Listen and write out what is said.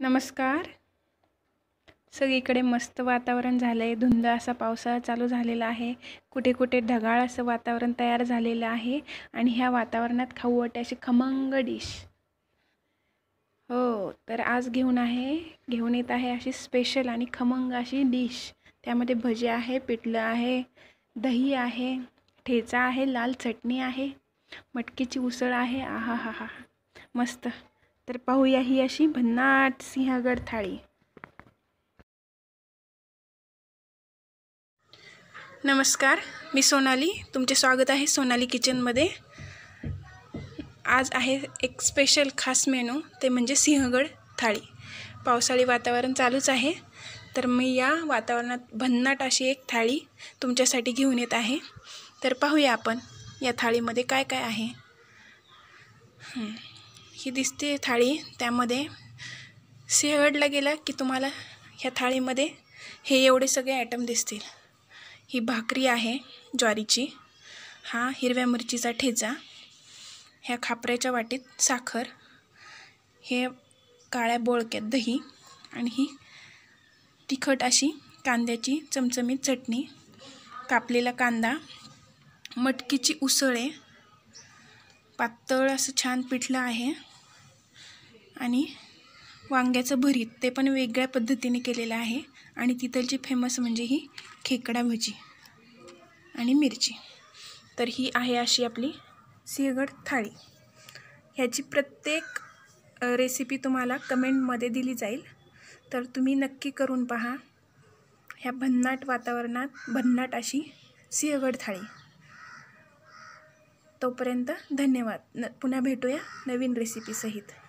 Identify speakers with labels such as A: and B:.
A: नमस्कार सगळीकडे मस्त वातावरण झालं आहे धुंद असा पावसाळा चालू झालेला आहे कुठे कुठे ढगाळ असं वातावरण तयार झालेलं आहे आणि ह्या वातावरणात खाऊ वाटे अशी खमंग डिश हो तर आज घेऊन आहे घेऊन येत आहे अशी स्पेशल आणि खमंग अशी डिश त्यामध्ये भजी आहे पिठलं आहे दही आहे ठेचा आहे लाल चटणी आहे मटकीची उसळ आहे आहा हा हा मस्त तर पाहूया ही अशी भन्नाट सिंहगड थाळी नमस्कार मी सोनाली तुमचे स्वागत आहे सोनाली किचनमध्ये आज आहे एक स्पेशल खास मेनू ते म्हणजे सिंहगड थाळी पावसाळी वातावरण चालूच आहे तर मी या वातावरणात भन्नाट अशी एक थाळी तुमच्यासाठी घेऊन येत आहे तर पाहूया आपण या थाळीमध्ये काय काय आहे ही दिसते थाळी त्यामध्ये सिंहगडला गेला की तुम्हाला ह्या थाळीमध्ये हे एवढे सगळे आयटम दिसतील ही भाकरी आहे ज्वारीची हा हिरव्या मिरचीचा ठेचा ह्या खापऱ्याच्या वाटीत साखर हे काळ्या बोळक्यात दही आणि ही तिखट अशी कांद्याची चमचमीत चटणी कापलेला कांदा मटकीची उसळे पातळ असं छान पिठलं आहे आणि वांग्याचं भरीत ते पण वेगळ्या पद्धतीने केलेलं आहे आणि तिथलची फेमस म्हणजे ही खेकडा भजी आणि मिरची तर ही आहे अशी आपली सिंहगड थाळी ह्याची प्रत्येक रेसिपी तुम्हाला कमेंटमध्ये दिली जाईल तर तुम्ही नक्की करून पहा ह्या भन्नाट वातावरणात भन्नाट अशी सिंहगड थाळी तोपर्यंत धन्यवाद न पुन्हा भेटूया नवीन रेसिपीसहित